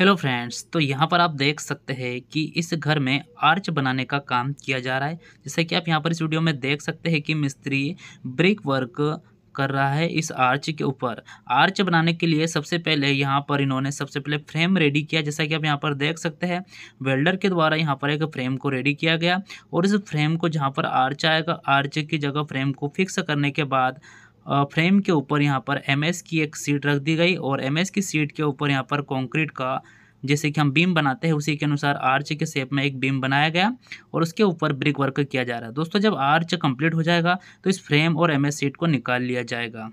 hello friends तो यहाँ पर आप देख सकते हैं कि इस घर में आर्च बनाने का काम किया जा रहा है जैसे कि आप यहाँ पर इस वीडियो में देख सकते हैं कि मिस्त्री ब्रिक वर्क कर रहा है इस आर्च के ऊपर आर्च बनाने के लिए सबसे पहले यहाँ पर इन्होंने सबसे पहले फ्रेम रेडी किया जैसा कि आप यहाँ पर देख सकते हैं वेल्डर के द्वारा यहाँ पर एक फ्रेम को रेडी किया गया और इस फ्रेम को जहाँ पर आर्च आएगा आर्च की जगह फ्रेम को फिक्स करने के बाद फ्रेम के ऊपर यहाँ पर एम की एक सीट रख दी गई और एम की सीट के ऊपर यहाँ पर कॉन्क्रीट का जैसे कि हम बीम बनाते हैं उसी के अनुसार आर्च के शेप में एक बीम बनाया गया और उसके ऊपर ब्रिक वर्क किया जा रहा है दोस्तों जब आर्च कंप्लीट हो जाएगा तो इस फ्रेम और एमएस सीट को निकाल लिया जाएगा